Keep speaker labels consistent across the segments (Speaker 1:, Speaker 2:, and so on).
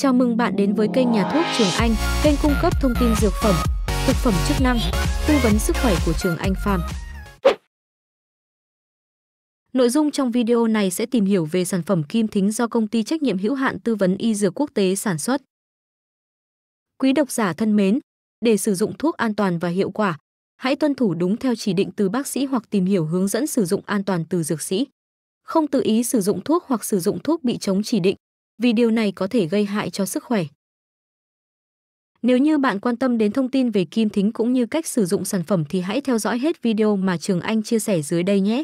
Speaker 1: Chào mừng bạn đến với kênh Nhà thuốc Trường Anh, kênh cung cấp thông tin dược phẩm, thực phẩm chức năng, tư vấn sức khỏe của Trường Anh Farm. Nội dung trong video này sẽ tìm hiểu về sản phẩm kim thính do công ty trách nhiệm hữu hạn tư vấn y dược quốc tế sản xuất. Quý độc giả thân mến, để sử dụng thuốc an toàn và hiệu quả, hãy tuân thủ đúng theo chỉ định từ bác sĩ hoặc tìm hiểu hướng dẫn sử dụng an toàn từ dược sĩ. Không tự ý sử dụng thuốc hoặc sử dụng thuốc bị chống chỉ định, vì điều này có thể gây hại cho sức khỏe. Nếu như bạn quan tâm đến thông tin về kim thính cũng như cách sử dụng sản phẩm thì hãy theo dõi hết video mà Trường Anh chia sẻ dưới đây nhé.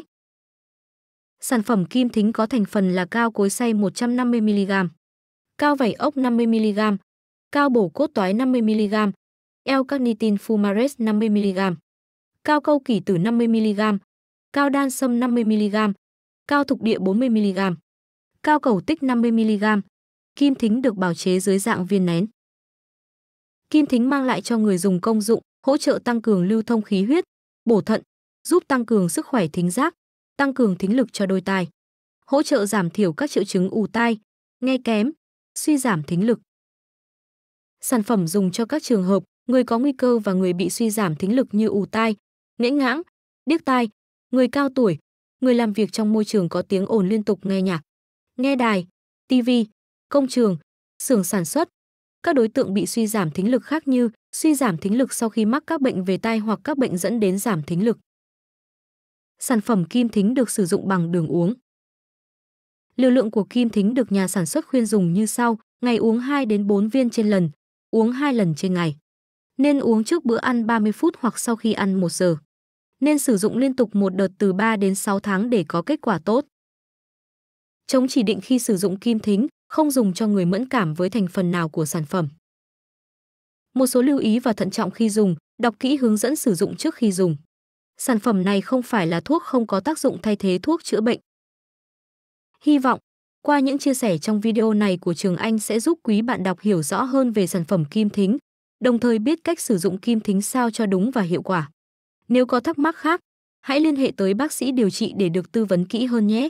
Speaker 1: Sản phẩm kim thính có thành phần là cao cối xay 150mg, cao vảy ốc 50mg, cao bổ cốt toái 50mg, L-carnitin fumares 50mg, cao câu kỷ tử 50mg, cao đan sâm 50mg, cao thục địa 40mg cao cầu tích 50mg. Kim thính được bào chế dưới dạng viên nén. Kim thính mang lại cho người dùng công dụng, hỗ trợ tăng cường lưu thông khí huyết, bổ thận, giúp tăng cường sức khỏe thính giác, tăng cường thính lực cho đôi tai, hỗ trợ giảm thiểu các triệu chứng ù tai, nghe kém, suy giảm thính lực. Sản phẩm dùng cho các trường hợp người có nguy cơ và người bị suy giảm thính lực như ù tai, nghẽn ngãng, điếc tai, người cao tuổi, người làm việc trong môi trường có tiếng ồn liên tục nghe nhạc nghe đài, TV, công trường, xưởng sản xuất. Các đối tượng bị suy giảm thính lực khác như suy giảm thính lực sau khi mắc các bệnh về tai hoặc các bệnh dẫn đến giảm thính lực. Sản phẩm kim thính được sử dụng bằng đường uống. Liều lượng của kim thính được nhà sản xuất khuyên dùng như sau, ngày uống 2 đến 4 viên trên lần, uống 2 lần trên ngày. Nên uống trước bữa ăn 30 phút hoặc sau khi ăn 1 giờ. Nên sử dụng liên tục một đợt từ 3 đến 6 tháng để có kết quả tốt chống chỉ định khi sử dụng kim thính, không dùng cho người mẫn cảm với thành phần nào của sản phẩm. Một số lưu ý và thận trọng khi dùng, đọc kỹ hướng dẫn sử dụng trước khi dùng. Sản phẩm này không phải là thuốc không có tác dụng thay thế thuốc chữa bệnh. Hy vọng, qua những chia sẻ trong video này của Trường Anh sẽ giúp quý bạn đọc hiểu rõ hơn về sản phẩm kim thính, đồng thời biết cách sử dụng kim thính sao cho đúng và hiệu quả. Nếu có thắc mắc khác, hãy liên hệ tới bác sĩ điều trị để được tư vấn kỹ hơn nhé.